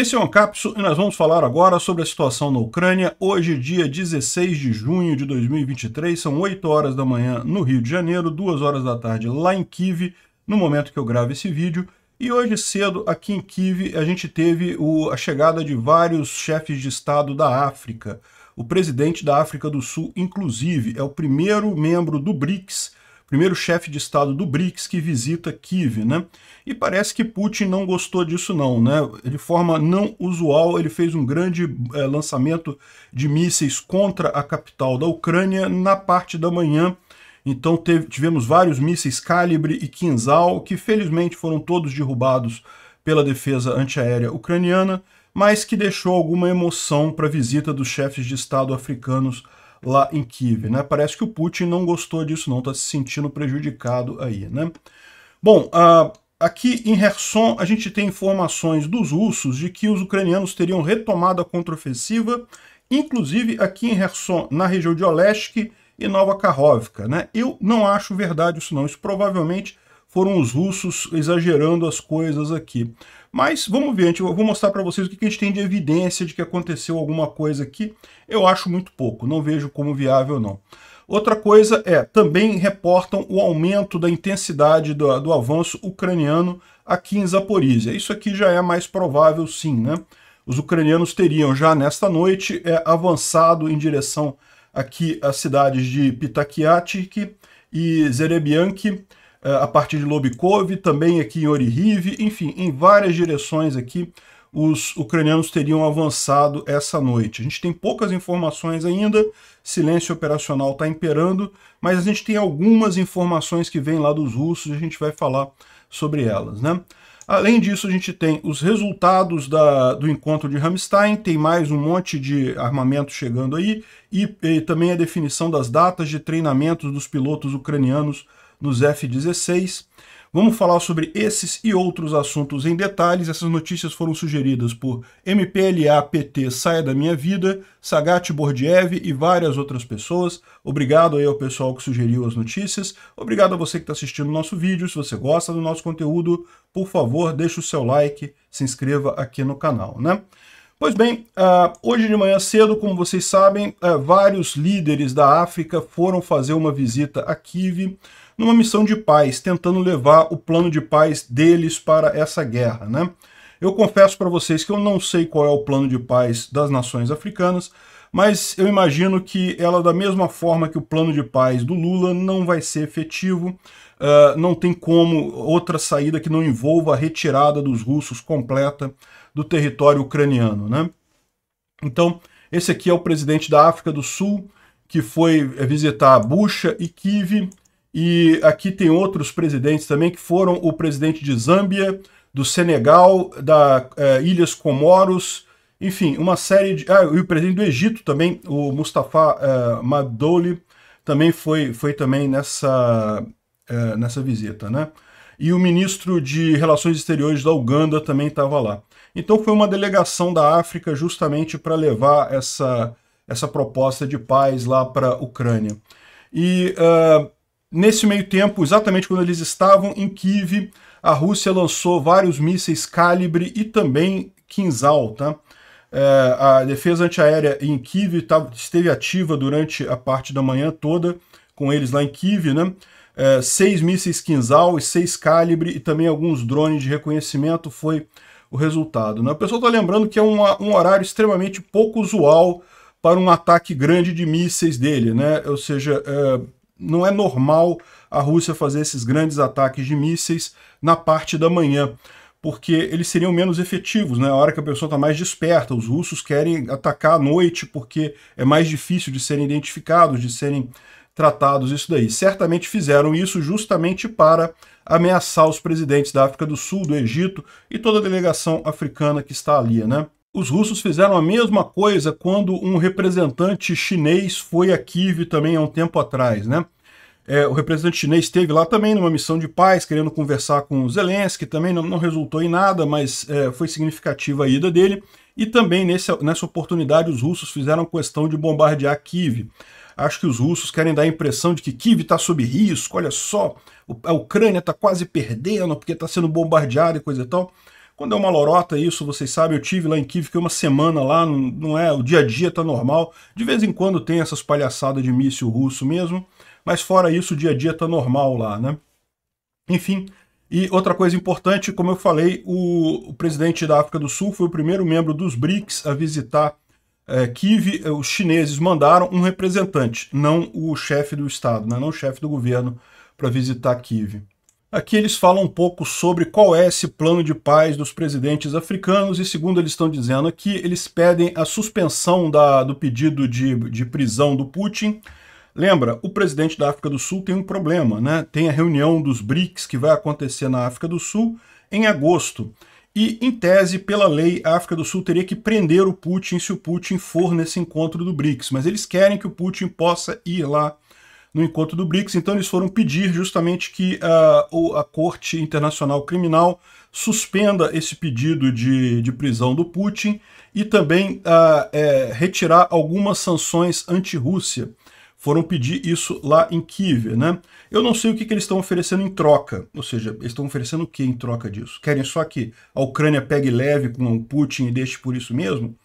Esse é o Ancapso e nós vamos falar agora sobre a situação na Ucrânia. Hoje, dia 16 de junho de 2023, são 8 horas da manhã no Rio de Janeiro, 2 horas da tarde lá em Kiev, no momento que eu gravo esse vídeo. E hoje cedo, aqui em Kiev, a gente teve o, a chegada de vários chefes de Estado da África. O presidente da África do Sul, inclusive, é o primeiro membro do BRICS primeiro chefe de Estado do BRICS que visita Kiev, né? E parece que Putin não gostou disso não, né? De forma não usual, ele fez um grande é, lançamento de mísseis contra a capital da Ucrânia na parte da manhã, então teve, tivemos vários mísseis Calibre e Kinzhal, que felizmente foram todos derrubados pela defesa antiaérea ucraniana, mas que deixou alguma emoção para a visita dos chefes de Estado africanos lá em Kiev, né? Parece que o Putin não gostou disso não, está se sentindo prejudicado aí, né? Bom, uh, aqui em Herson a gente tem informações dos russos de que os ucranianos teriam retomado a contraofensiva, inclusive aqui em Herson, na região de Olesk e Nova Karhovka, né? Eu não acho verdade isso não, isso provavelmente foram os russos exagerando as coisas aqui. Mas vamos ver, eu vou mostrar para vocês o que a gente tem de evidência de que aconteceu alguma coisa aqui. Eu acho muito pouco, não vejo como viável não. Outra coisa é, também reportam o aumento da intensidade do, do avanço ucraniano aqui em Zaporizhia. Isso aqui já é mais provável sim, né? Os ucranianos teriam já nesta noite é, avançado em direção aqui às cidades de Pitakiatik e Zerebianki, eh, a partir de Lobkov, também aqui em Orihiv, enfim, em várias direções aqui os ucranianos teriam avançado essa noite. A gente tem poucas informações ainda, silêncio operacional está imperando, mas a gente tem algumas informações que vêm lá dos russos e a gente vai falar sobre elas. Né? Além disso, a gente tem os resultados da, do encontro de Ramstein, tem mais um monte de armamento chegando aí, e, e também a definição das datas de treinamento dos pilotos ucranianos nos F-16. Vamos falar sobre esses e outros assuntos em detalhes. Essas notícias foram sugeridas por MPLA PT Saia da Minha Vida, Sagat Bordiev e várias outras pessoas. Obrigado aí ao pessoal que sugeriu as notícias. Obrigado a você que está assistindo o nosso vídeo. Se você gosta do nosso conteúdo, por favor, deixe o seu like, se inscreva aqui no canal, né? Pois bem, ah, hoje de manhã cedo, como vocês sabem, ah, vários líderes da África foram fazer uma visita a Kiev numa missão de paz, tentando levar o plano de paz deles para essa guerra, né? Eu confesso para vocês que eu não sei qual é o plano de paz das nações africanas, mas eu imagino que ela, da mesma forma que o plano de paz do Lula, não vai ser efetivo, uh, não tem como outra saída que não envolva a retirada dos russos completa do território ucraniano. Né? Então, esse aqui é o presidente da África do Sul, que foi visitar Bucha e Kiev e aqui tem outros presidentes também, que foram o presidente de Zâmbia, do Senegal, da é, Ilhas Comoros, enfim, uma série de. Ah, e o presidente do Egito também, o Mustafa é, Madouli, também foi, foi também nessa, é, nessa visita, né? E o ministro de Relações Exteriores da Uganda também estava lá. Então foi uma delegação da África justamente para levar essa, essa proposta de paz lá para a Ucrânia. E uh, Nesse meio tempo, exatamente quando eles estavam em Kiev, a Rússia lançou vários mísseis calibre e também Kinzhal, tá? É, a defesa antiaérea em Kiev tá, esteve ativa durante a parte da manhã toda, com eles lá em Kiev, né? É, seis mísseis Kinzhal e seis calibre e também alguns drones de reconhecimento foi o resultado. Né? O pessoal está lembrando que é uma, um horário extremamente pouco usual para um ataque grande de mísseis dele, né? Ou seja, é, não é normal a Rússia fazer esses grandes ataques de mísseis na parte da manhã, porque eles seriam menos efetivos, né? A hora que a pessoa está mais desperta, os russos querem atacar à noite porque é mais difícil de serem identificados, de serem tratados isso daí. Certamente fizeram isso justamente para ameaçar os presidentes da África do Sul, do Egito e toda a delegação africana que está ali, né? Os russos fizeram a mesma coisa quando um representante chinês foi a Kiev também há um tempo atrás, né? É, o representante chinês esteve lá também numa missão de paz, querendo conversar com Zelensky, também não, não resultou em nada, mas é, foi significativa a ida dele. E também nesse, nessa oportunidade os russos fizeram questão de bombardear Kiev. Acho que os russos querem dar a impressão de que Kiev está sob risco, olha só, a Ucrânia está quase perdendo porque está sendo bombardeada e coisa e tal. Quando é uma lorota isso, vocês sabem, eu tive lá em Kiev, fiquei uma semana lá, não, não é, o dia a dia está normal. De vez em quando tem essas palhaçadas de míssil russo mesmo mas fora isso, o dia a dia está normal lá, né? Enfim, e outra coisa importante, como eu falei, o, o, presidente da África do Sul foi o primeiro membro dos BRICS a visitar é, Kiev. Os chineses mandaram um representante, não o chefe do Estado, né? não o chefe do governo, para visitar Kiev. Aqui eles falam um pouco sobre qual é esse plano de paz dos presidentes africanos e, segundo eles estão dizendo aqui, eles pedem a suspensão da, do pedido de, de prisão do Putin, Lembra, o presidente da África do Sul tem um problema, né? Tem a reunião dos BRICS que vai acontecer na África do Sul em agosto. E, em tese, pela lei, a África do Sul teria que prender o Putin se o Putin for nesse encontro do BRICS. Mas eles querem que o Putin possa ir lá no encontro do BRICS, então eles foram pedir justamente que uh, a Corte Internacional Criminal suspenda esse pedido de, de prisão do Putin e também uh, é, retirar algumas sanções anti-Rússia foram pedir isso lá em Kiev, né? Eu não sei o que, que eles estão oferecendo em troca, ou seja, eles estão oferecendo o que em troca disso? Querem só que a Ucrânia pegue leve com o Putin e deixe por isso mesmo?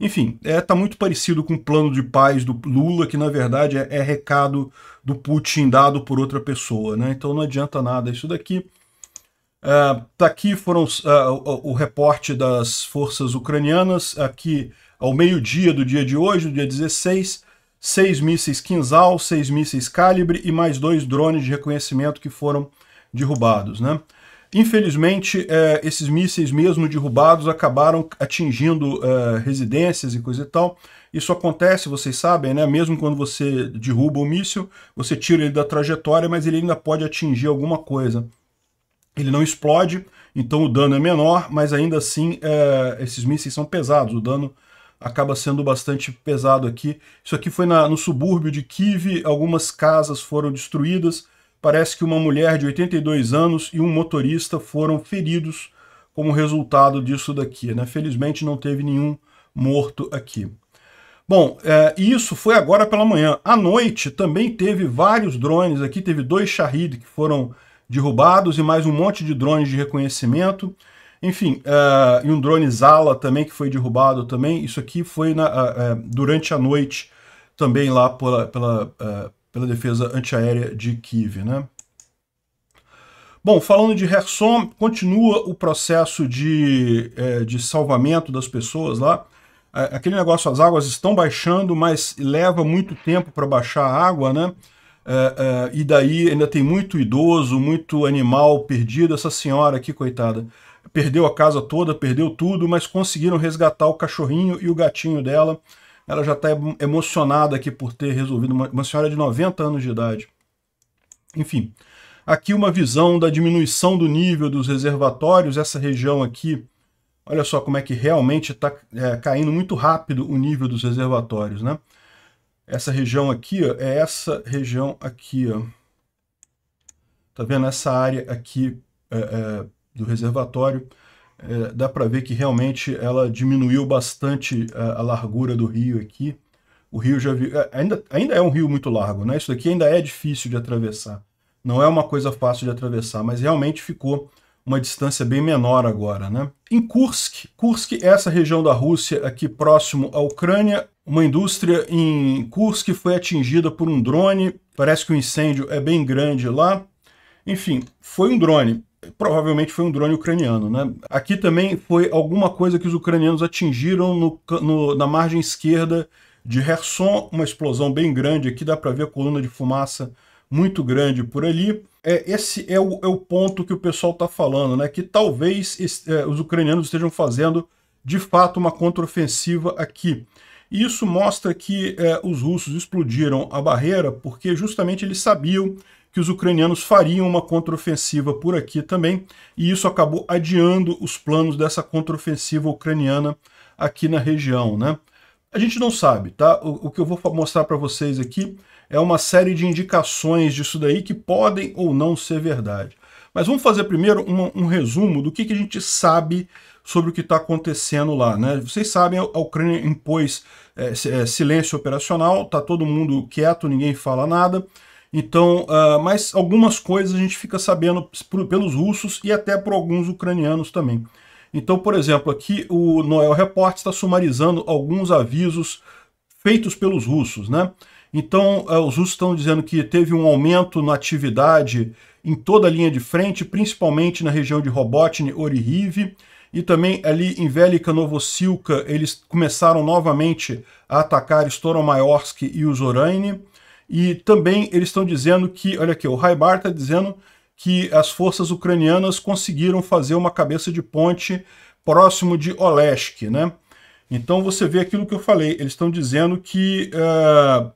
Enfim, está é, tá muito parecido com o plano de paz do Lula, que na verdade é, é, recado do Putin dado por outra pessoa, né? Então não adianta nada isso daqui. Uh, tá aqui foram uh, o, o reporte das forças ucranianas, aqui ao meio-dia do dia de hoje, do dia 16, seis mísseis Kinzhal, seis mísseis Calibre e mais dois drones de reconhecimento que foram derrubados. Né? Infelizmente, é, esses mísseis mesmo derrubados acabaram atingindo é, residências e coisa e tal. Isso acontece, vocês sabem, né? mesmo quando você derruba o míssil, você tira ele da trajetória, mas ele ainda pode atingir alguma coisa. Ele não explode, então o dano é menor, mas ainda assim é, esses mísseis são pesados, o dano acaba sendo bastante pesado aqui. Isso aqui foi na, no subúrbio de Kiev, algumas casas foram destruídas. Parece que uma mulher de 82 anos e um motorista foram feridos como resultado disso daqui. Né? Felizmente não teve nenhum morto aqui. Bom, é, isso foi agora pela manhã. À noite também teve vários drones aqui, teve dois Shahid que foram derrubados e mais um monte de drones de reconhecimento. Enfim, uh, e um drone Zala também que foi derrubado também. Isso aqui foi na, uh, uh, durante a noite também lá pela, pela, ah, pela defesa antiaérea de Kiev, né? Bom, falando de Kherson, continua o processo de, é, de salvamento das pessoas lá. Aquele negócio, as águas estão baixando, mas leva muito tempo para baixar a água, né? Uh, uh, e daí ainda tem muito idoso, muito animal perdido. Essa senhora aqui, coitada, perdeu a casa toda, perdeu tudo, mas conseguiram resgatar o cachorrinho e o gatinho dela. Ela já está emocionada aqui por ter resolvido, uma, uma senhora de 90 anos de idade. Enfim, aqui uma visão da diminuição do nível dos reservatórios, essa região aqui, olha só como é que realmente está é, caindo muito rápido o nível dos reservatórios, né? Essa região aqui, ó, é essa região aqui, ó. Tá vendo? Essa área aqui é, é do reservatório, é, dá para ver que realmente ela diminuiu bastante a, é, a, largura do rio aqui. O rio já viu, é, ainda, ainda é um rio muito largo, né? Isso aqui ainda é difícil de atravessar. Não é uma coisa fácil de atravessar, mas realmente ficou uma distância bem menor agora, né? Em Kursk, Kursk é essa região da Rússia aqui próximo à Ucrânia. Uma indústria em Kursk foi atingida por um drone. Parece que o incêndio é bem grande lá. Enfim, foi um drone provavelmente foi um drone ucraniano, né? Aqui também foi alguma coisa que os ucranianos atingiram no, no, na margem esquerda de Herson, uma explosão bem grande. Aqui dá para ver a coluna de fumaça muito grande por ali. É, esse é o, é o ponto que o pessoal está falando, né? Que talvez é, os ucranianos estejam fazendo de fato uma contraofensiva aqui. E isso mostra que é, os russos explodiram a barreira porque justamente eles sabiam que os ucranianos fariam uma contraofensiva por aqui também, e isso acabou adiando os planos dessa contraofensiva ucraniana aqui na região, né? A gente não sabe, tá? O, o que eu vou mostrar para vocês aqui é uma série de indicações disso daí que podem ou não ser verdade. Mas vamos fazer primeiro um resumo do que, que a gente sabe sobre o que está acontecendo lá. Né? Vocês sabem, a Ucrânia impôs é, silêncio operacional, está todo mundo quieto, ninguém fala nada. Então, uh, mas algumas coisas a gente fica sabendo por, pelos russos e até por alguns ucranianos também. Então, por exemplo, aqui o Noel Report está sumarizando alguns avisos feitos pelos russos, né? Então, uh, os russos estão dizendo que teve um aumento na atividade em toda a linha de frente, principalmente na região de Robotny, Orihiv, e também ali em Velika Novosilka, eles começaram novamente a atacar Storomayorsk e Usoraine. E também eles estão dizendo que, olha aqui, o Raibar está dizendo que as forças ucranianas conseguiram fazer uma cabeça de ponte próximo de Olesk, né? Então você vê aquilo que eu falei, eles estão dizendo que uh, eh,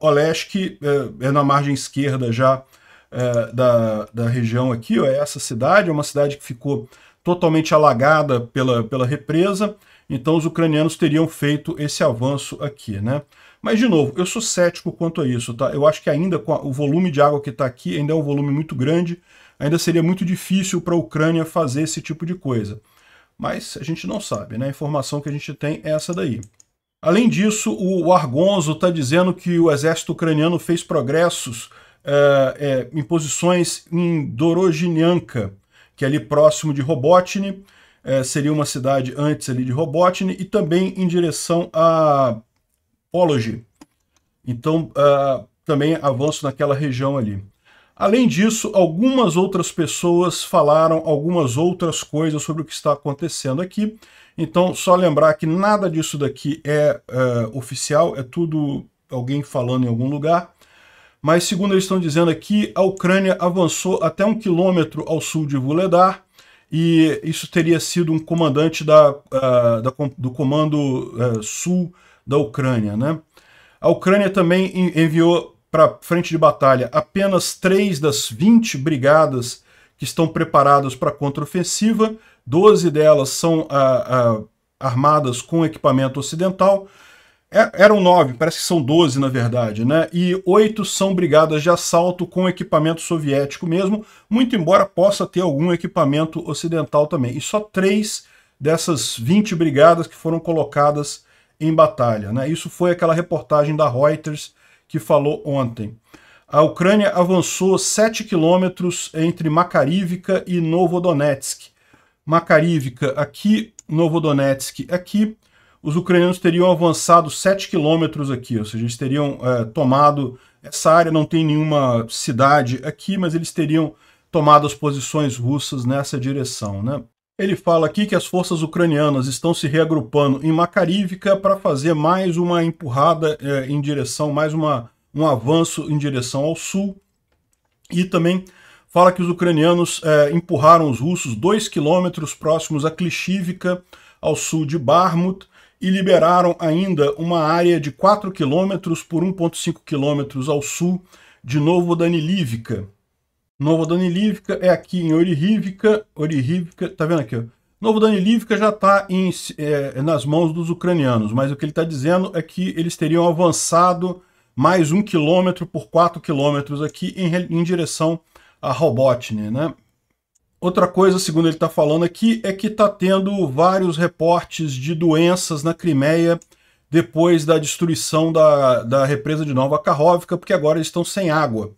Olesk uh, eh, é na margem esquerda já uh, da, da região aqui, ó, é essa cidade, é uma cidade que ficou totalmente alagada pela, pela represa, então os ucranianos teriam feito esse avanço aqui, né? Mas, de novo, eu sou cético quanto a isso, tá? Eu acho que ainda com a, o volume de água que está aqui ainda é um volume muito grande, ainda seria muito difícil para a Ucrânia fazer esse tipo de coisa. Mas a gente não sabe, né? A informação que a gente tem é essa daí. Além disso, o Argonzo está dizendo que o exército ucraniano fez progressos é, é, em posições em Doroginianka, que é ali próximo de Robotnik, é, seria uma cidade antes ali de Robotnik, e também em direção a Pology. Então, uh, também avanço naquela região ali. Além disso, algumas outras pessoas falaram algumas outras coisas sobre o que está acontecendo aqui. Então, só lembrar que nada disso daqui é uh, oficial, é tudo alguém falando em algum lugar. Mas, segundo eles estão dizendo aqui, a Ucrânia avançou até um quilômetro ao sul de Vuledar, e isso teria sido um comandante da, uh, da do Comando uh, Sul da Ucrânia. Né? A Ucrânia também enviou para frente de batalha apenas três das 20 brigadas que estão preparadas para a contraofensiva, 12 delas são uh, armadas com equipamento ocidental, é, eram nove, parece que são doze na verdade, né? E oito são brigadas de assalto com equipamento soviético mesmo, muito embora possa ter algum equipamento ocidental também. E só três dessas 20 brigadas que foram colocadas em batalha. Né? Isso foi aquela reportagem da Reuters que falou ontem. A Ucrânia avançou 7 quilômetros entre Makarivka e Novodonetsk. Makarivka aqui, Novodonetsk aqui os ucranianos teriam avançado 7 quilômetros aqui, ou seja, eles teriam é, tomado essa área, não tem nenhuma cidade aqui, mas eles teriam tomado as posições russas nessa direção. Né? Ele fala aqui que as forças ucranianas estão se reagrupando em Makarivka para fazer mais uma empurrada é, em direção, mais uma, um avanço em direção ao sul. E também fala que os ucranianos é, empurraram os russos dois quilômetros próximos a Klishivka, ao sul de Barmut, e liberaram ainda uma área de 4 km por 1,5 km ao sul de Novo Danilívica. Novo Danilívica é aqui em Orihívica, Orihívica, tá vendo aqui? Novo Danilívica já está é, nas mãos dos ucranianos, mas o que ele está dizendo é que eles teriam avançado mais um quilômetro por quatro quilômetros aqui em, em direção a Robotnik, né? Outra coisa, segundo ele está falando aqui, é que está tendo vários reportes de doenças na Crimeia depois da destruição da, da represa de Nova Carróvica, porque agora eles estão sem água.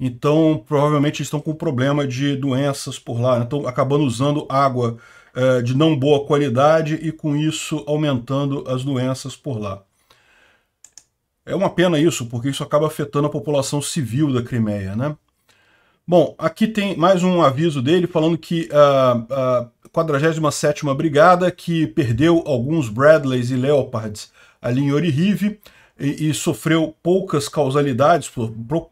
Então, provavelmente eles estão com problema de doenças por lá, né? estão acabando usando água eh, de não boa qualidade e com isso aumentando as doenças por lá. É uma pena isso, porque isso acaba afetando a população civil da Crimeia, né? Bom, aqui tem mais um aviso dele falando que a, a 47 Brigada, que perdeu alguns Bradleys e Leopards ali em Orihive e, e sofreu poucas causalidades,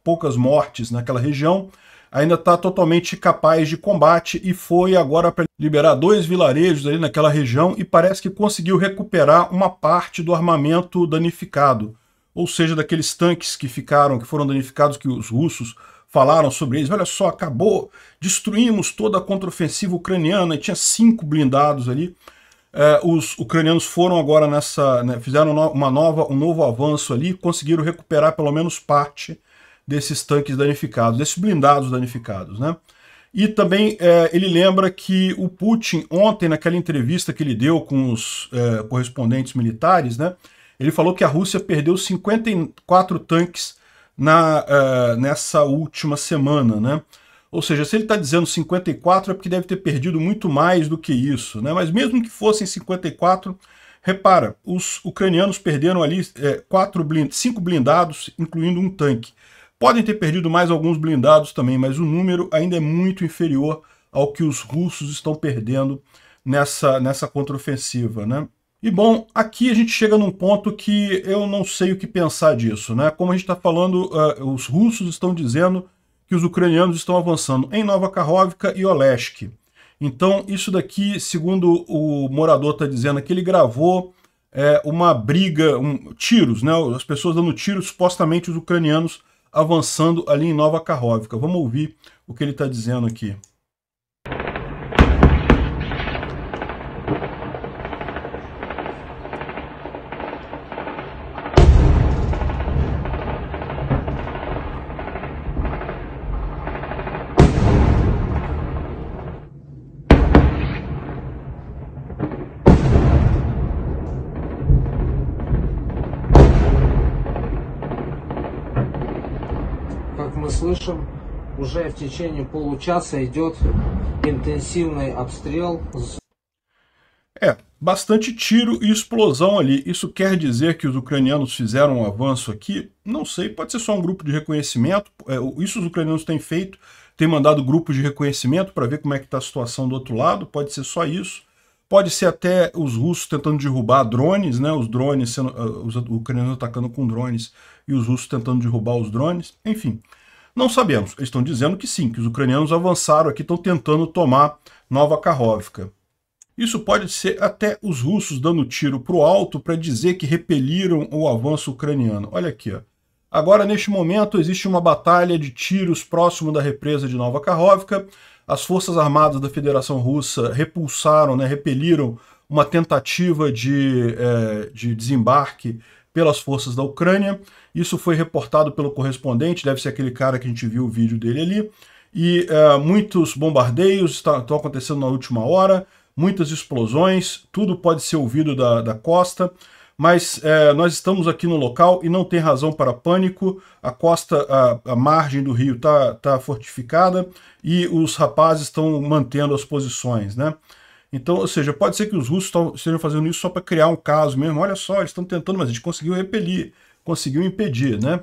poucas mortes naquela região, ainda está totalmente capaz de combate e foi agora para liberar dois vilarejos ali naquela região e parece que conseguiu recuperar uma parte do armamento danificado, ou seja, daqueles tanques que ficaram, que foram danificados que os russos falaram sobre eles. Olha só, acabou, destruímos toda a contraofensiva ucraniana, e tinha cinco blindados ali. É, os ucranianos foram agora nessa, né, fizeram uma nova, um novo avanço ali, conseguiram recuperar pelo menos parte desses tanques danificados, desses blindados danificados, né? E também é, ele lembra que o Putin, ontem, naquela entrevista que ele deu com os é, correspondentes militares, né, ele falou que a Rússia perdeu 54 tanques na, uh, nessa última semana, né? Ou seja, se ele está dizendo 54 é porque deve ter perdido muito mais do que isso, né? Mas mesmo que fossem 54, repara, os ucranianos perderam ali é, quatro blind cinco blindados, incluindo um tanque. Podem ter perdido mais alguns blindados também, mas o número ainda é muito inferior ao que os russos estão perdendo nessa, nessa contraofensiva, né? E bom, aqui a gente chega num ponto que eu não sei o que pensar disso, né? Como a gente está falando, uh, os russos estão dizendo que os ucranianos estão avançando em Nova Karhovka e Olesk. Então, isso daqui, segundo o morador está dizendo aqui, ele gravou é, uma briga, um, tiros, né? As pessoas dando tiros, supostamente os ucranianos avançando ali em Nova Karhovka. Vamos ouvir o que ele está dizendo aqui. уже в течение получаса идет интенсивный обстрел. É, bastante tiro e explosão ali. Isso quer dizer que os ucranianos fizeram um avanço aqui? Não sei, pode ser só um grupo de reconhecimento. É, isso os ucranianos têm feito, têm mandado grupos de reconhecimento para ver como é que está a situação do outro lado. Pode ser só isso. Pode ser até os russos tentando derrubar drones, né? Os drones sendo, ah, os ucranianos atacando com drones e os russos tentando derrubar os drones. Enfim, não sabemos. Eles estão dizendo que sim, que os ucranianos avançaram aqui, estão tentando tomar Nova Karhovka. Isso pode ser até os russos dando tiro para o alto para dizer que repeliram o avanço ucraniano. Olha aqui. Ó. Agora, neste momento, existe uma batalha de tiros próximo da represa de Nova Karhovka. As forças armadas da Federação Russa repulsaram, né, repeliram uma tentativa de, é, de desembarque pelas forças da Ucrânia. Isso foi reportado pelo correspondente, deve ser aquele cara que a gente viu o vídeo dele ali. E uh, muitos bombardeios estão acontecendo na última hora, muitas explosões, tudo pode ser ouvido da, da costa mas eh, nós estamos aqui no local e não tem razão para pânico. A costa, a, a margem do rio está tá fortificada e os rapazes estão mantendo as posições, né? Então, ou seja, pode ser que os russos estejam fazendo isso só para criar um caso mesmo. Olha só, eles estão tentando, mas a gente conseguiu repelir, conseguiu impedir, né?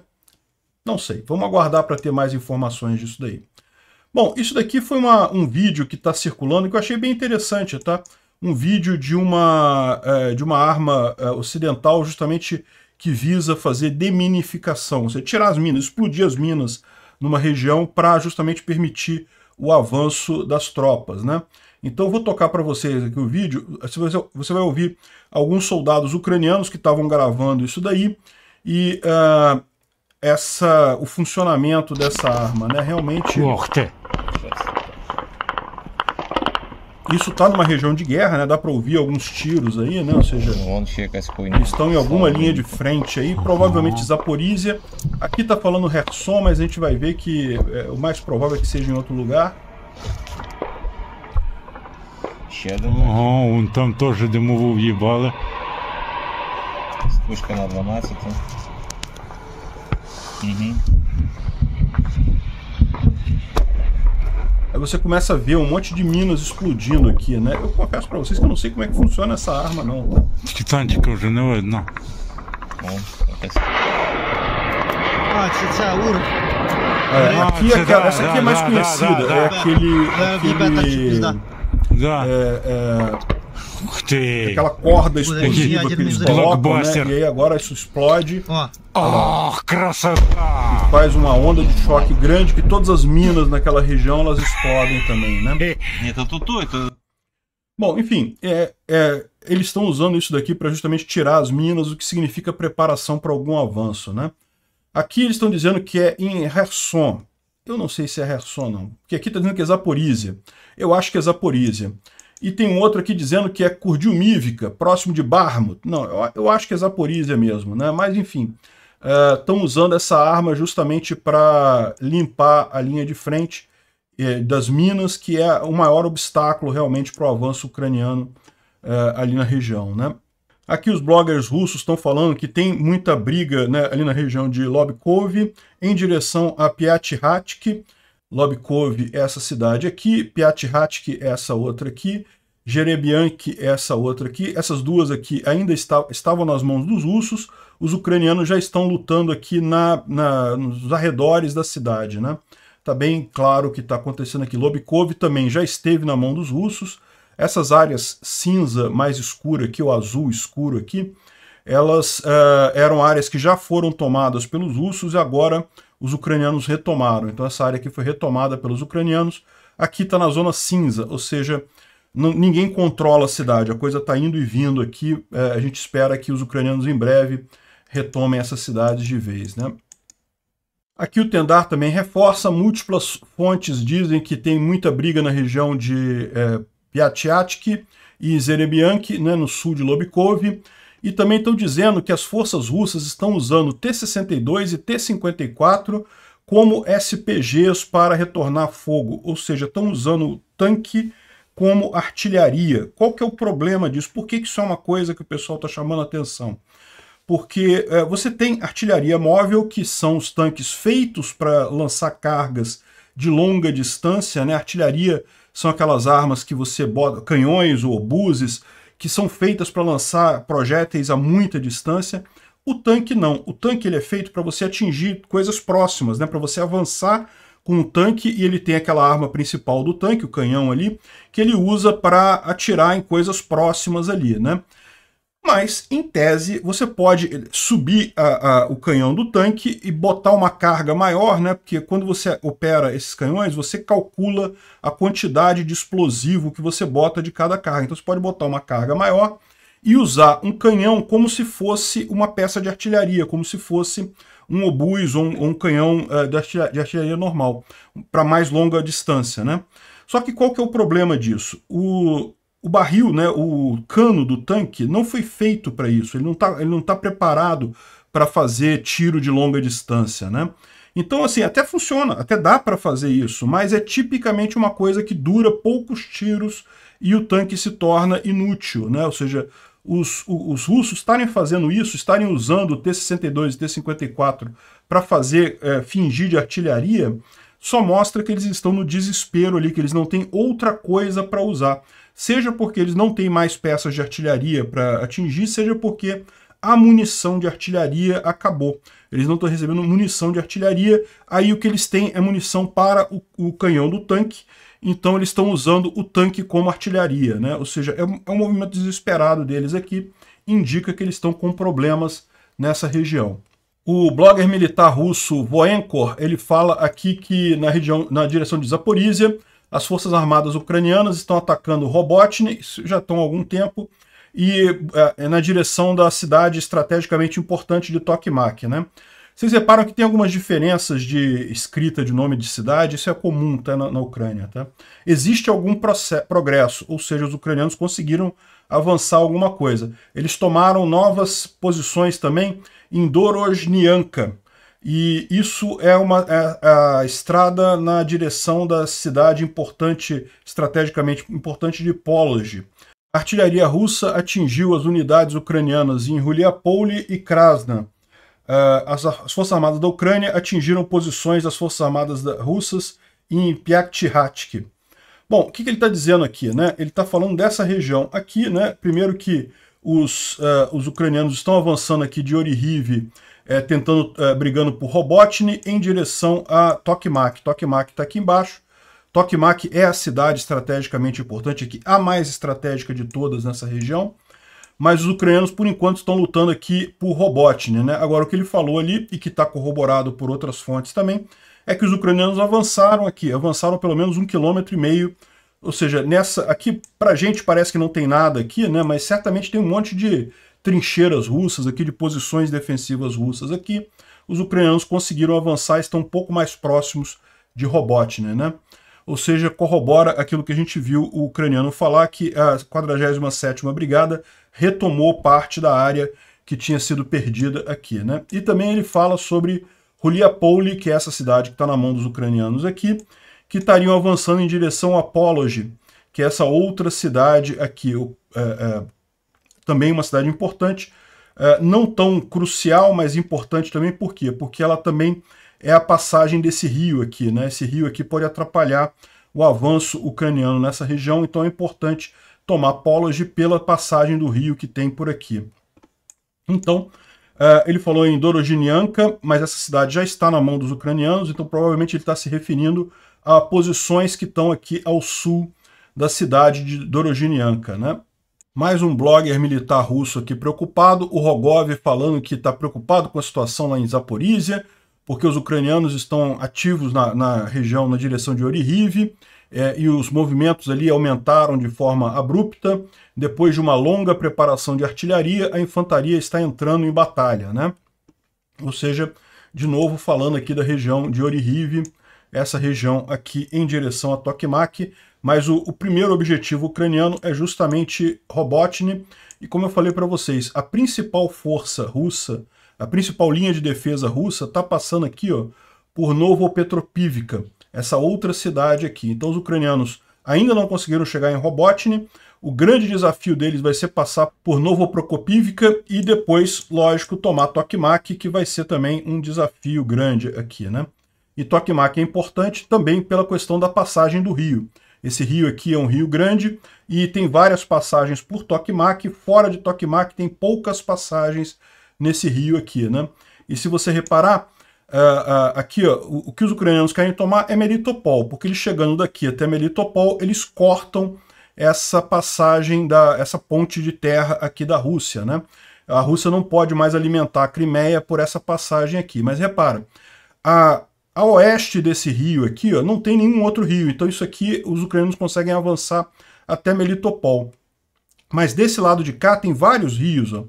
Não sei. Vamos aguardar para ter mais informações disso daí. Bom, isso daqui foi uma, um vídeo que está circulando que eu achei bem interessante, tá? Um vídeo de uma, é, de uma arma é, ocidental justamente que visa fazer deminificação, ou seja, tirar as minas, explodir as minas numa região para justamente permitir o avanço das tropas, né? Então vou tocar para vocês aqui o vídeo, você vai ouvir alguns soldados ucranianos que estavam gravando isso daí, e uh, essa, o funcionamento dessa arma, né, realmente... Isso está numa região de guerra, né? Dá para ouvir alguns tiros aí, né? Ou seja, estão em alguma linha de frente aí, provavelmente Zaporizhia. Aqui está falando Herson, mas a gente vai ver que é, o mais provável é que seja em outro lugar. Ще один. Ага, вон там теж димову в'їбали. Спушка на 12. Uhum. Aí você começa a ver um monte de minas explodindo aqui, né? Eu confesso pra vocês que eu não sei como é que funciona essa arma, não, tá? Дискітанчика вже не видно. А, це ця ур. É, aqui, é, ah, essa aqui é mais conhecida. É, é aquele. aquele... É, é, aquela corda explosiva que eles colocam, né? E aí agora isso explode. Oh, e faz uma onda de choque grande que todas as minas naquela região elas explodem também, né? Tá tá Bom, enfim, é, é, eles estão usando isso daqui para justamente tirar as minas, o que significa preparação para algum avanço, né? Aqui eles estão dizendo que é em Herson, eu não sei se é Herson, não. Porque aqui está dizendo que é Zaporízia. Eu acho que é Zaporízia. E tem um outro aqui dizendo que é Kurdiumívica, próximo de Barmut. Não, eu, eu acho que é Zaporízia mesmo, né? Mas, enfim, estão é, uh, usando essa arma justamente para limpar a linha de frente eh, das minas, que é o maior obstáculo realmente para o avanço ucraniano uh, ali na região, né? Aqui os bloggers russos estão falando que tem muita briga né, ali na região de Lobkov em direção a Piatihatk. Lobkov é essa cidade aqui, Piatihatk é essa outra aqui, Jerebiank é essa outra aqui. Essas duas aqui ainda está, estavam nas mãos dos russos. Os ucranianos já estão lutando aqui na, na nos arredores da cidade. Está né? Tá bem claro o que está acontecendo aqui. Lobkov também já esteve na mão dos russos essas áreas cinza mais escura aqui, o azul escuro aqui, elas uh, eram áreas que já foram tomadas pelos russos e agora os ucranianos retomaram. Então essa área aqui foi retomada pelos ucranianos. Aqui está na zona cinza, ou seja, ninguém controla a cidade, a coisa está indo e vindo aqui. Uh, a gente espera que os ucranianos em breve retomem essas cidades de vez. Né? Aqui o Tendar também reforça, múltiplas fontes dizem que tem muita briga na região de eh, Piatiatki e Zerebianki, né, no sul de Lobkov, e também estão dizendo que as forças russas estão usando T-62 e T-54 como SPGs para retornar fogo, ou seja, estão usando o tanque como artilharia. Qual que é o problema disso? Por que, que isso é uma coisa que o pessoal está chamando a atenção? Porque é, você tem artilharia móvel, que são os tanques feitos para lançar cargas de longa distância, né? artilharia são aquelas armas que você bota, canhões ou obuses, que são feitas para lançar projéteis a muita distância. O tanque não. O tanque ele é feito para você atingir coisas próximas, né? para você avançar com o tanque e ele tem aquela arma principal do tanque, o canhão ali, que ele usa para atirar em coisas próximas ali, né? Mas, em tese, você pode subir a, a, o canhão do tanque e botar uma carga maior, né? Porque quando você opera esses canhões, você calcula a quantidade de explosivo que você bota de cada carga. Então você pode botar uma carga maior e usar um canhão como se fosse uma peça de artilharia, como se fosse um obus ou um, ou um canhão uh, de, artilharia, de artilharia normal, para mais longa distância, né? Só que qual que é o problema disso? O, o barril, né, o cano do tanque não foi feito para isso. Ele não está ele não tá preparado para fazer tiro de longa distância, né? Então, assim, até funciona, até dá para fazer isso, mas é tipicamente uma coisa que dura poucos tiros e o tanque se torna inútil, né? Ou seja, os, os russos estarem fazendo isso, estarem usando o T-62 e T-54 para fazer é, fingir de artilharia, só mostra que eles estão no desespero ali, que eles não têm outra coisa para usar. Seja porque eles não têm mais peças de artilharia para atingir, seja porque a munição de artilharia acabou. Eles não estão recebendo munição de artilharia, aí o que eles têm é munição para o, o canhão do tanque, então eles estão usando o tanque como artilharia, né? Ou seja, é um, é um movimento desesperado deles aqui, indica que eles estão com problemas nessa região. O blogger militar russo Voenkor, ele fala aqui que na região, na direção de Zaporizhia, as forças armadas ucranianas estão atacando Robotnik, já estão há algum tempo, e é, é, na direção da cidade estrategicamente importante de Tokmak, né? Vocês reparam que tem algumas diferenças de escrita de nome de cidade, isso é comum tá, na, na Ucrânia. Tá? Existe algum progresso, ou seja, os ucranianos conseguiram avançar alguma coisa. Eles tomaram novas posições também em Dorosnianka, e isso é uma é, é, a estrada na direção da cidade importante, estrategicamente importante de Polozh. A artilharia russa atingiu as unidades ucranianas em Huliapole e Krasna. Eh, as, Forças Armadas da Ucrânia atingiram posições das Forças Armadas russas em Pyaktihatsk. Bom, o que, que ele está dizendo aqui? Né? Ele está falando dessa região aqui, né? primeiro que os, uh, os ucranianos estão avançando aqui de Orihiv, é, eh, tentando, eh, brigando por Robotny em direção a Tokmak. Tokmak está aqui embaixo. Tokmak é a cidade estrategicamente importante aqui, é a mais estratégica de todas nessa região. Mas os ucranianos, por enquanto, estão lutando aqui por Robotny. Né? Agora, o que ele falou ali, e que está corroborado por outras fontes também, é que os ucranianos avançaram aqui, avançaram pelo menos um quilômetro e meio. Ou seja, nessa aqui, para a gente parece que não tem nada aqui, né? mas certamente tem um monte de trincheiras russas aqui, de posições defensivas russas aqui. Os ucranianos conseguiram avançar, estão um pouco mais próximos de Robotnik, né? Ou seja, corrobora aquilo que a gente viu o ucraniano falar, que a 47ª Brigada retomou parte da área que tinha sido perdida aqui, né? E também ele fala sobre Huliapoli, que é essa cidade que está na mão dos ucranianos aqui, que estariam avançando em direção a Pologe, que é essa outra cidade aqui, é, é, também uma cidade importante, é, não tão crucial, mas importante também, por quê? Porque ela também é a passagem desse rio aqui, né? Esse rio aqui pode atrapalhar o avanço ucraniano nessa região, então é importante tomar Pologe pela passagem do rio que tem por aqui. Então, Uh, ele falou em Doroginianka, mas essa cidade já está na mão dos ucranianos, então provavelmente ele está se referindo a posições que estão aqui ao sul da cidade de Doroginianka, né? Mais um blogger militar russo aqui preocupado, o Rogov falando que está preocupado com a situação lá em Zaporizhia, porque os ucranianos estão ativos na, na região, na direção de Orihiv, é, e os movimentos ali aumentaram de forma abrupta. Depois de uma longa preparação de artilharia, a infantaria está entrando em batalha, né? Ou seja, de novo falando aqui da região de Orihave, essa região aqui em direção a Tokmak, mas o, o, primeiro objetivo ucraniano é justamente Robotny, e como eu falei para vocês, a principal força russa, a principal linha de defesa russa está passando aqui ó, por Novo Petropivka, essa outra cidade aqui. Então os ucranianos ainda não conseguiram chegar em Robotny. O grande desafio deles vai ser passar por Novoprokopivka e depois, lógico, tomar Tokmak, que vai ser também um desafio grande aqui, né? E Tokmak é importante também pela questão da passagem do rio. Esse rio aqui é um rio grande e tem várias passagens por Tokmak. Fora de Tokmak tem poucas passagens nesse rio aqui, né? E se você reparar, Uh, aqui, ó, o, o, que os ucranianos querem tomar é Melitopol, porque eles chegando daqui até Melitopol, eles cortam essa passagem, da, essa ponte de terra aqui da Rússia. Né? A Rússia não pode mais alimentar a Crimeia por essa passagem aqui. Mas repara, a, a oeste desse rio aqui ó, não tem nenhum outro rio, então isso aqui os ucranianos conseguem avançar até Melitopol. Mas desse lado de cá tem vários rios, ó.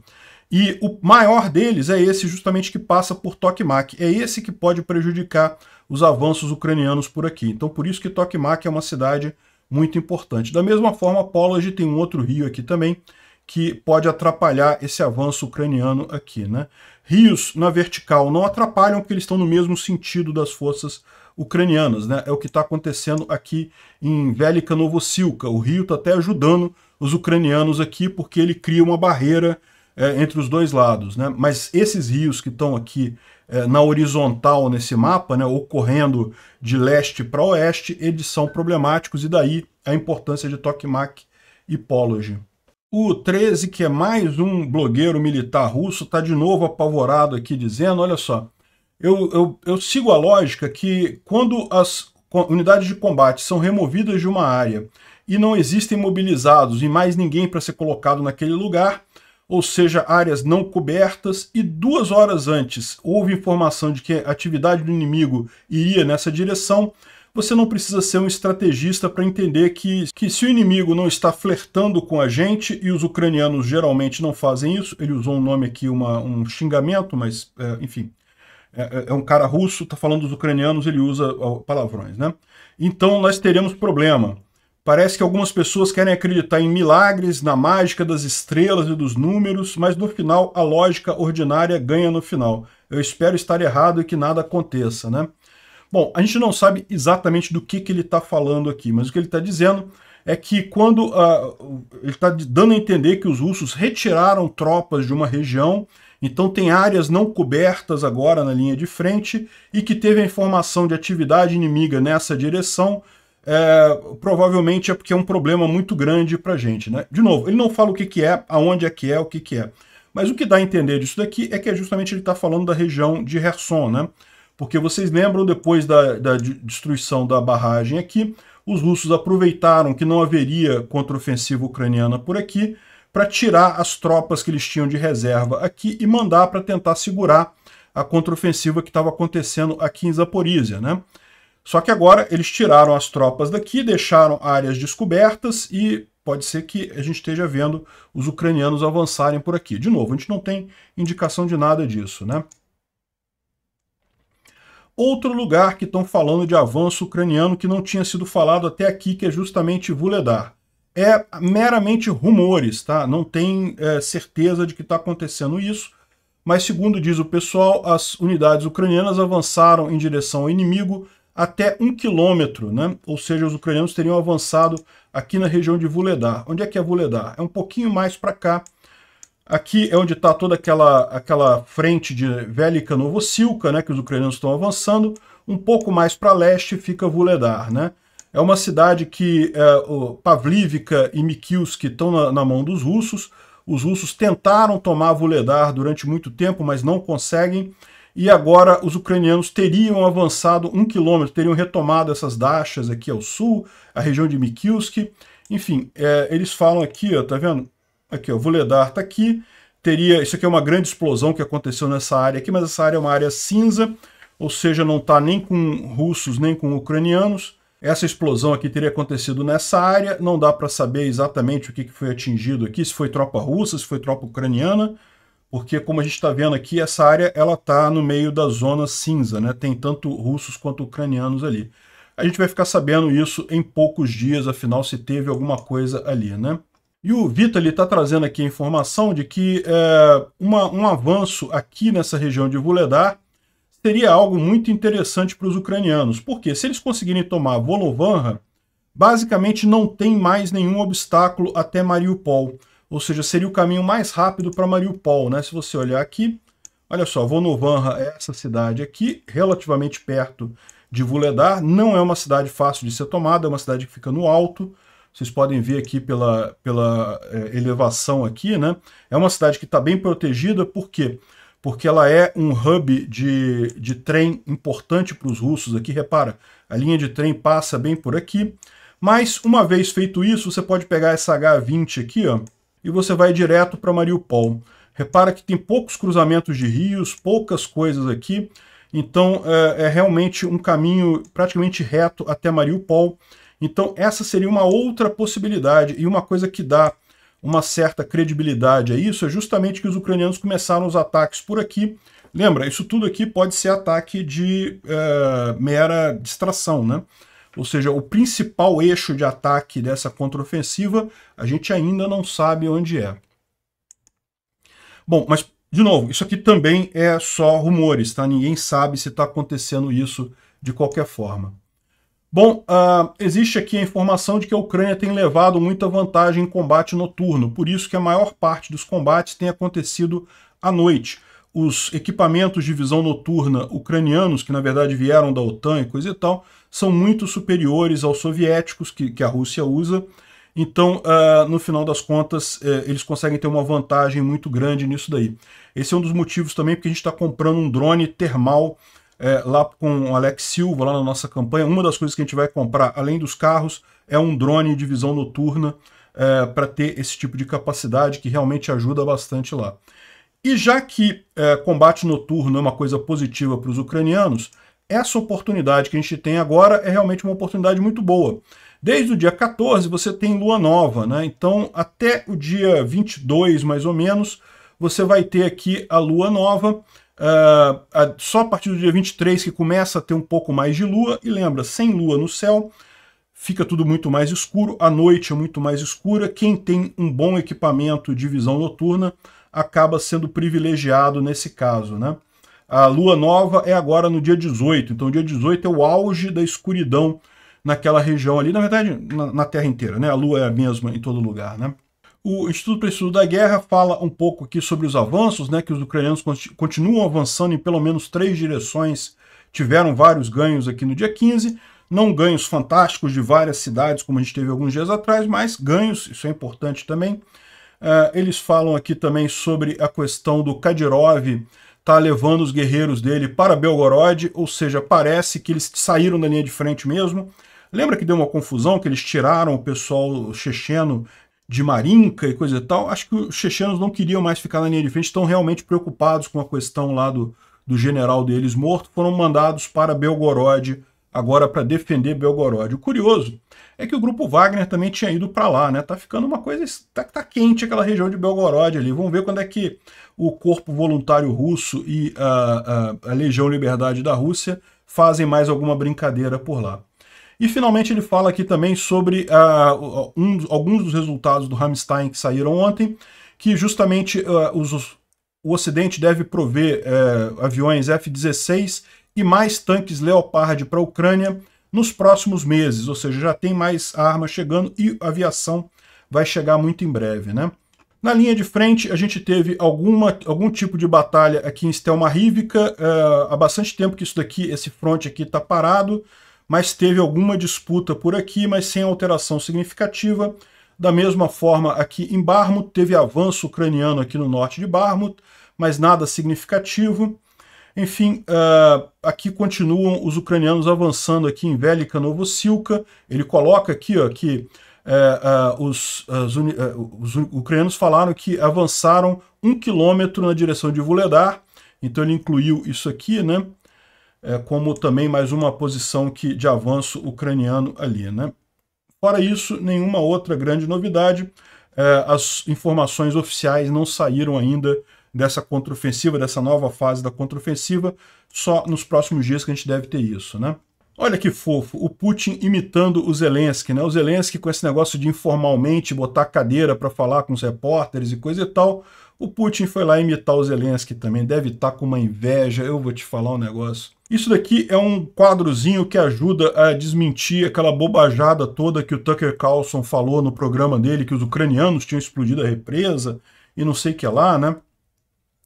E o maior deles é esse justamente que passa por Tokmak. É esse que pode prejudicar os avanços ucranianos por aqui. Então por isso que Tokmak é uma cidade muito importante. Da mesma forma, Polage tem um outro rio aqui também que pode atrapalhar esse avanço ucraniano aqui, né? Rios na vertical não atrapalham porque eles estão no mesmo sentido das forças ucranianas, né? É o que está acontecendo aqui em Velika Novosilka. O rio está até ajudando os ucranianos aqui porque ele cria uma barreira é, entre os dois lados. Né? Mas esses rios que estão aqui é, na horizontal nesse mapa, né, ocorrendo de leste para oeste, eles são problemáticos e daí a importância de Tokmak e Pology. O 13, que é mais um blogueiro militar russo, está de novo apavorado aqui dizendo, olha só, eu, eu, eu sigo a lógica que quando as unidades de combate são removidas de uma área e não existem mobilizados e mais ninguém para ser colocado naquele lugar, ou seja, áreas não cobertas, e duas horas antes houve informação de que a atividade do inimigo iria nessa direção, você não precisa ser um estrategista para entender que, que se o inimigo não está flertando com a gente, e os ucranianos geralmente não fazem isso, ele usou um nome aqui, uma, um xingamento, mas é, enfim, é, é, é um cara russo, está falando dos ucranianos, ele usa palavrões, né? Então nós teremos problema. Parece que algumas pessoas querem acreditar em milagres, na mágica das estrelas e dos números, mas no final a lógica ordinária ganha no final. Eu espero estar errado e que nada aconteça, né? Bom, a gente não sabe exatamente do que, que ele está falando aqui, mas o que ele está dizendo é que quando uh, ele está dando a entender que os russos retiraram tropas de uma região, então tem áreas não cobertas agora na linha de frente e que teve a informação de atividade inimiga nessa direção, é, provavelmente é porque é um problema muito grande para gente. Né? De novo, ele não fala o que, que é, aonde é que é, o que, que é. Mas o que dá a entender disso daqui é que é justamente ele está falando da região de Herson, né? Porque vocês lembram, depois da, da destruição da barragem aqui, os russos aproveitaram que não haveria contraofensiva ucraniana por aqui para tirar as tropas que eles tinham de reserva aqui e mandar para tentar segurar a contraofensiva que estava acontecendo aqui em Zaporizhia, né? Só que agora eles tiraram as tropas daqui, deixaram áreas descobertas e pode ser que a gente esteja vendo os ucranianos avançarem por aqui. De novo, a gente não tem indicação de nada disso, né? Outro lugar que estão falando de avanço ucraniano que não tinha sido falado até aqui, que é justamente Vuledar. É meramente rumores, tá? Não tem é, certeza de que está acontecendo isso, mas segundo diz o pessoal, as unidades ucranianas avançaram em direção ao inimigo até um quilômetro, né? ou seja, os ucranianos teriam avançado aqui na região de Vuledar. Onde é que é Vuledar? É um pouquinho mais para cá. Aqui é onde está toda aquela, aquela frente de Velika Novosilka, né, que os ucranianos estão avançando. Um pouco mais para leste fica Vuledar. Né? É uma cidade que é, Pavlivka e Mikilski estão na, na mão dos russos. Os russos tentaram tomar Vuledar durante muito tempo, mas não conseguem e agora os ucranianos teriam avançado um quilômetro, teriam retomado essas dachas aqui ao sul, a região de Mikilsk. Enfim, é, eles falam aqui, ó, tá vendo? Aqui, ó, Vuledar tá aqui. Teria, isso aqui é uma grande explosão que aconteceu nessa área aqui, mas essa área é uma área cinza, ou seja, não está nem com russos nem com ucranianos. Essa explosão aqui teria acontecido nessa área, não dá para saber exatamente o que, que foi atingido aqui, se foi tropa russa, se foi tropa ucraniana porque como a gente está vendo aqui, essa área ela está no meio da zona cinza, né? tem tanto russos quanto ucranianos ali. A gente vai ficar sabendo isso em poucos dias, afinal, se teve alguma coisa ali. Né? E o Vitali está trazendo aqui a informação de que é, uma, um avanço aqui nessa região de Vuledar seria algo muito interessante para os ucranianos, porque se eles conseguirem tomar Volovanha, basicamente não tem mais nenhum obstáculo até Mariupol ou seja, seria o caminho mais rápido para Mariupol, né? Se você olhar aqui, olha só, Vonovanha é essa cidade aqui, relativamente perto de Vuledar, não é uma cidade fácil de ser tomada, é uma cidade que fica no alto, vocês podem ver aqui pela, pela é, elevação aqui, né? É uma cidade que está bem protegida, por quê? Porque ela é um hub de, de trem importante para os russos aqui, repara, a linha de trem passa bem por aqui, mas uma vez feito isso, você pode pegar essa H20 aqui, ó, e você vai direto para Mariupol. Repara que tem poucos cruzamentos de rios, poucas coisas aqui, então é, é realmente um caminho praticamente reto até Mariupol. Então essa seria uma outra possibilidade e uma coisa que dá uma certa credibilidade a isso é justamente que os ucranianos começaram os ataques por aqui. Lembra, isso tudo aqui pode ser ataque de é, mera distração, né? ou seja, o principal eixo de ataque dessa contraofensiva, a gente ainda não sabe onde é. Bom, mas, de novo, isso aqui também é só rumores, tá? Ninguém sabe se está acontecendo isso de qualquer forma. Bom, uh, existe aqui a informação de que a Ucrânia tem levado muita vantagem em combate noturno, por isso que a maior parte dos combates tem acontecido à noite. Os equipamentos de visão noturna ucranianos, que na verdade vieram da OTAN e coisa e tal, são muito superiores aos soviéticos que, que a Rússia usa. Então, uh, no final das contas, uh, eles conseguem ter uma vantagem muito grande nisso daí. Esse é um dos motivos também porque a gente está comprando um drone termal uh, lá com o Alex Silva, lá na nossa campanha. Uma das coisas que a gente vai comprar, além dos carros, é um drone de visão noturna eh, para ter esse tipo de capacidade que realmente ajuda bastante lá. E já que combate noturno é uma coisa positiva para os ucranianos, essa oportunidade que a gente tem agora é realmente uma oportunidade muito boa. Desde o dia 14 você tem lua nova, né? Então até o dia 22 mais ou menos você vai ter aqui a lua nova. Uh, a, só a partir do dia 23 que começa a ter um pouco mais de lua. E lembra, sem lua no céu fica tudo muito mais escuro, a noite é muito mais escura. Quem tem um bom equipamento de visão noturna acaba sendo privilegiado nesse caso, né? A lua nova é agora no dia 18, então dia 18 é o auge da escuridão naquela região ali, na verdade, na, na Terra inteira, né? A lua é a mesma em todo lugar, né? O Instituto para Estudo da Guerra fala um pouco aqui sobre os avanços, né, que os ucranianos continuam avançando em pelo menos três direções, tiveram vários ganhos aqui no dia 15, não ganhos fantásticos de várias cidades, como a gente teve alguns dias atrás, mas ganhos, isso é importante também. Uh, eles falam aqui também sobre a questão do Kadyrov está levando os guerreiros dele para Belgorod, ou seja, parece que eles saíram da linha de frente mesmo. Lembra que deu uma confusão, que eles tiraram o pessoal checheno de Marinka e coisa e tal? Acho que os chechenos não queriam mais ficar na linha de frente, estão realmente preocupados com a questão lá do, do general deles morto, foram mandados para Belgorod agora para defender Belgorod. O curioso é que o grupo Wagner também tinha ido para lá, né? Tá ficando uma coisa tá, tá, quente aquela região de Belgorod ali. Vamos ver quando é que o corpo voluntário russo e a, a, a Legião Liberdade da Rússia fazem mais alguma brincadeira por lá. E finalmente ele fala aqui também sobre uh, um, alguns dos resultados do Hamstein que saíram ontem, que justamente uh, os, o Ocidente deve prover uh, aviões F-16 e mais tanques Leopard para a Ucrânia nos próximos meses, ou seja, já tem mais arma chegando e aviação vai chegar muito em breve, né? Na linha de frente, a gente teve alguma, algum tipo de batalha aqui em Stelma Uh, há bastante tempo que isso daqui, esse fronte aqui está parado, mas teve alguma disputa por aqui, mas sem alteração significativa. Da mesma forma, aqui em Barmut, teve avanço ucraniano aqui no norte de Barmut, mas nada significativo. Enfim, uh, aqui continuam os ucranianos avançando aqui em Velika Novosilka. Ele coloca aqui ó, que uh, uh, os, eh, os, ucranianos falaram que avançaram um quilômetro na direção de Vuledar. Então ele incluiu isso aqui, né? É, como também mais uma posição que, de avanço ucraniano ali, né? Fora isso, nenhuma outra grande novidade. É, as informações oficiais não saíram ainda dessa contraofensiva, dessa nova fase da contraofensiva, só nos próximos dias que a gente deve ter isso, né? Olha que fofo, o Putin imitando o Zelensky, né? O Zelensky com esse negócio de informalmente botar cadeira para falar com os repórteres e coisa e tal. O Putin foi lá imitar o Zelensky também, deve estar tá com uma inveja, eu vou te falar um negócio. Isso daqui é um quadrozinho que ajuda a desmentir aquela bobajada toda que o Tucker Carlson falou no programa dele, que os ucranianos tinham explodido a represa e não sei o que lá, né?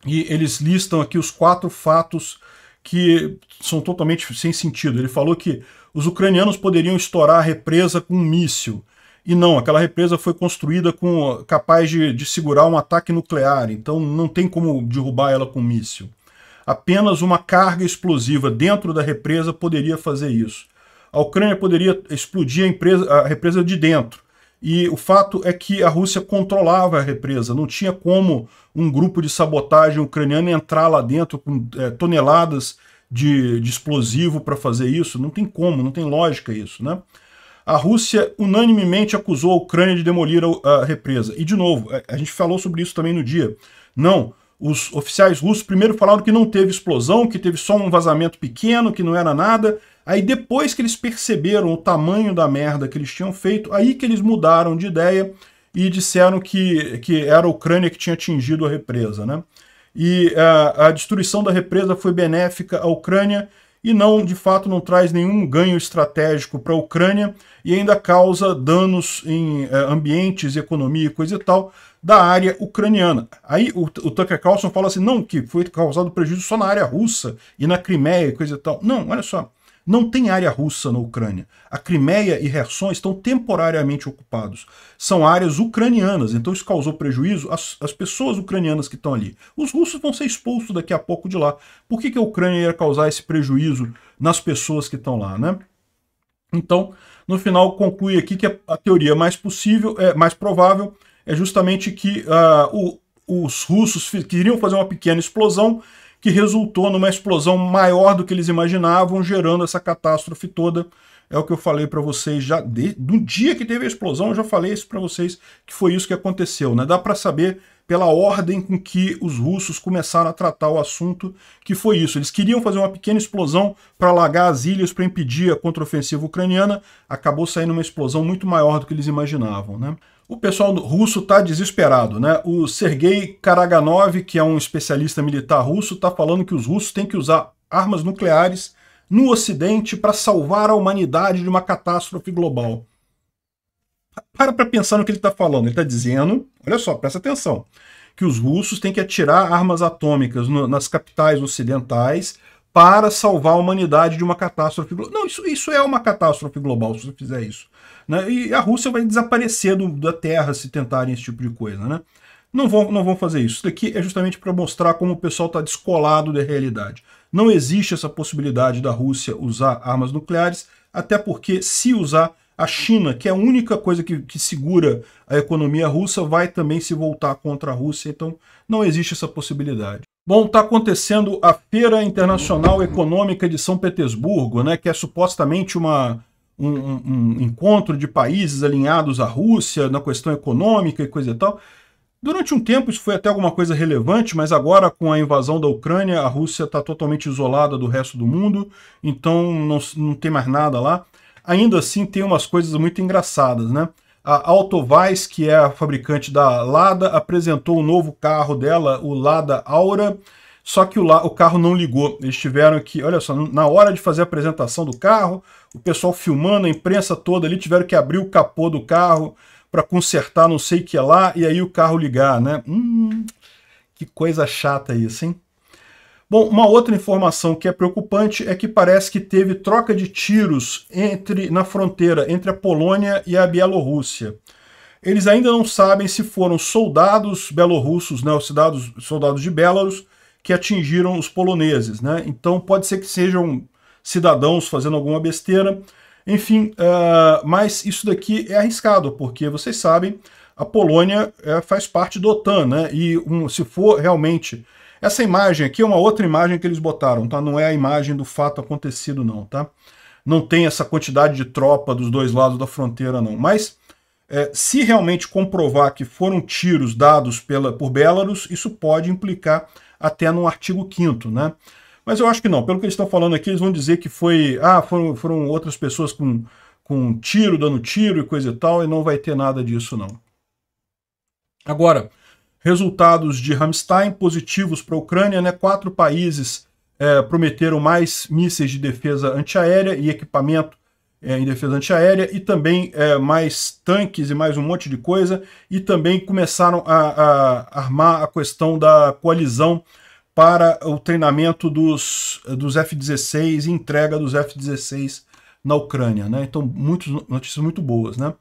e eles listam aqui os quatro fatos que são totalmente sem sentido. Ele falou que os ucranianos poderiam estourar a represa com um míssil. E não, aquela represa foi construída com capaz de, de segurar um ataque nuclear, então não tem como derrubar ela com um míssil. Apenas uma carga explosiva dentro da represa poderia fazer isso. A Ucrânia poderia explodir a, empresa, a represa de dentro, e o fato é que a Rússia controlava a represa, não tinha como um grupo de sabotagem ucraniano entrar lá dentro com é, toneladas de, de explosivo para fazer isso. Não tem como, não tem lógica isso, né? A Rússia unanimemente acusou a Ucrânia de demolir a, a represa. E, de novo, a, a gente falou sobre isso também no dia. Não, os oficiais russos primeiro falaram que não teve explosão, que teve só um vazamento pequeno, que não era nada. Aí depois que eles perceberam o tamanho da merda que eles tinham feito, aí que eles mudaram de ideia e disseram que, que era a Ucrânia que tinha atingido a represa. Né? E a, é, a destruição da represa foi benéfica à Ucrânia e não, de fato, não traz nenhum ganho estratégico para a Ucrânia e ainda causa danos em eh, ambientes, economia e coisa e tal, da área ucraniana. Aí o, o, Tucker Carlson fala assim, não, que foi causado prejuízo só na área russa e na Crimeia e coisa e tal. Não, olha só, não tem área russa na Ucrânia. A Crimeia e Herson estão temporariamente ocupados. São áreas ucranianas, então isso causou prejuízo às, às, pessoas ucranianas que estão ali. Os russos vão ser expulsos daqui a pouco de lá. Por que, que a Ucrânia ia causar esse prejuízo nas pessoas que estão lá, né? Então, no final, conclui aqui que a, a teoria mais possível, é mais provável é justamente que uh, o, os russos queriam fazer uma pequena explosão que resultou numa explosão maior do que eles imaginavam, gerando essa catástrofe toda. É o que eu falei para vocês já de, dia que teve a explosão, eu já falei isso para vocês que foi isso que aconteceu, né? Dá para saber pela ordem com que os russos começaram a tratar o assunto, que foi isso. Eles queriam fazer uma pequena explosão para alagar as ilhas, para impedir a contraofensiva ucraniana, acabou saindo uma explosão muito maior do que eles imaginavam, né? O pessoal russo está desesperado, né? O Sergei Karaganov, que é um especialista militar russo, está falando que os russos têm que usar armas nucleares no Ocidente para salvar a humanidade de uma catástrofe global. Para para pensar no que ele está falando. Ele está dizendo, olha só, presta atenção, que os russos têm que atirar armas atômicas no, nas capitais ocidentais para salvar a humanidade de uma catástrofe global. Não, isso, isso é uma catástrofe global se você fizer isso. Né? E a Rússia vai desaparecer do, da Terra se tentarem esse tipo de coisa. Né? Não, vão, não vão fazer isso. Isso daqui é justamente para mostrar como o pessoal está descolado da realidade. Não existe essa possibilidade da Rússia usar armas nucleares, até porque se usar, a China, que é a única coisa que, que segura a economia russa, vai também se voltar contra a Rússia, então não existe essa possibilidade. Bom, está acontecendo a Feira Internacional Econômica de São Petersburgo, né, que é supostamente uma um, um, encontro de países alinhados à Rússia na questão econômica e coisa e tal. Durante um tempo isso foi até alguma coisa relevante, mas agora com a invasão da Ucrânia, a Rússia está totalmente isolada do resto do mundo, então não, não tem mais nada lá. Ainda assim tem umas coisas muito engraçadas, né? A Autovice, que é a fabricante da Lada, apresentou o um novo carro dela, o Lada Aura, só que o, o carro não ligou. Eles tiveram que, olha só, na hora de fazer a apresentação do carro, o pessoal filmando, a imprensa toda ali, tiveram que abrir o capô do carro para consertar não sei o que lá, e aí o carro ligar, né? Hum, que coisa chata isso, hein? Bom, uma outra informação que é preocupante é que parece que teve troca de tiros entre, na fronteira entre a Polônia e a Bielorrússia. Eles ainda não sabem se foram soldados belorussos, né, os soldados, soldados de Belarus, que atingiram os poloneses. Né? Então pode ser que sejam cidadãos fazendo alguma besteira, enfim, uh, mas isso daqui é arriscado, porque vocês sabem, a Polônia é, faz parte do OTAN, né? E um, se for realmente. Essa imagem aqui é uma outra imagem que eles botaram, tá? Não é a imagem do fato acontecido, não, tá? Não tem essa quantidade de tropa dos dois lados da fronteira, não. Mas é, se realmente comprovar que foram tiros dados pela, por Belarus, isso pode implicar até no artigo 5 né? Mas eu acho que não. Pelo que eles estão falando aqui, eles vão dizer que foi. Ah, foram, foram outras pessoas com, com tiro, dando tiro e coisa e tal, e não vai ter nada disso, não. Agora, resultados de Ramstein positivos para a Ucrânia, né? Quatro países é, prometeram mais mísseis de defesa antiaérea e equipamento é, em defesa antiaérea e também é, mais tanques e mais um monte de coisa. E também começaram a, a armar a questão da coalizão para o treinamento dos, dos F-16 e entrega dos F-16 na Ucrânia. Né? Então, muitos, notícias muito boas. Né?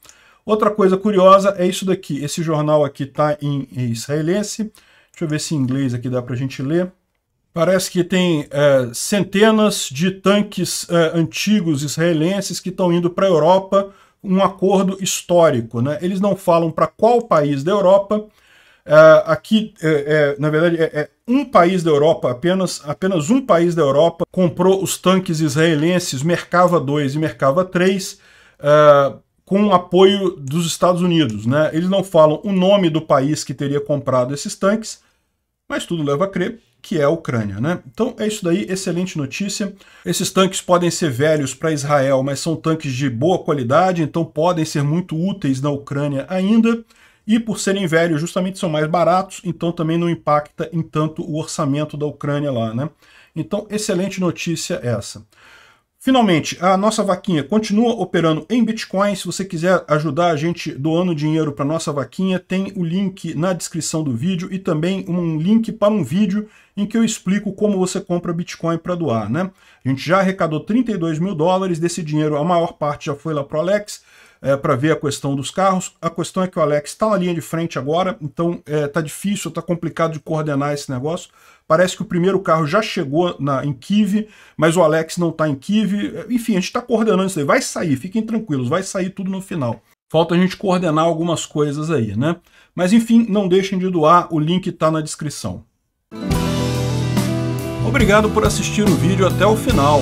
Outra coisa curiosa é isso daqui. Esse jornal aqui está em, em israelense. Deixa eu ver se em inglês aqui dá para a gente ler. Parece que tem é, centenas de tanques é, antigos israelenses que estão indo para a Europa, um acordo histórico. Né? Eles não falam para qual país da Europa. É, aqui, é, é, na verdade, é, é, um país da Europa, apenas, apenas um país da Europa comprou os tanques israelenses Merkava 2 e Merkava 3 com o apoio dos Estados Unidos. Né? Eles não falam o nome do país que teria comprado esses tanques, mas tudo leva a crer que é a Ucrânia. Né? Então é isso daí, excelente notícia. Esses tanques podem ser velhos para Israel, mas são tanques de boa qualidade, então podem ser muito úteis na Ucrânia ainda. E por serem velhos, justamente são mais baratos, então também não impacta em tanto o orçamento da Ucrânia lá. Né? Então, excelente notícia essa. Finalmente, a nossa vaquinha continua operando em Bitcoin. Se você quiser ajudar a gente doando dinheiro para nossa vaquinha, tem o link na descrição do vídeo e também um link para um vídeo em que eu explico como você compra Bitcoin para doar. Né? A gente já arrecadou 32 mil dólares, desse dinheiro a maior parte já foi lá para o Alex é, para ver a questão dos carros. A questão é que o Alex está na linha de frente agora, então está é, tá difícil, está complicado de coordenar esse negócio. Parece que o primeiro carro já chegou na, em Kiev, mas o Alex não está em Kiev. Enfim, a gente está coordenando isso aí. Vai sair, fiquem tranquilos, vai sair tudo no final. Falta a gente coordenar algumas coisas aí, né? Mas enfim, não deixem de doar, o link está na descrição. Obrigado por assistir o vídeo até o final.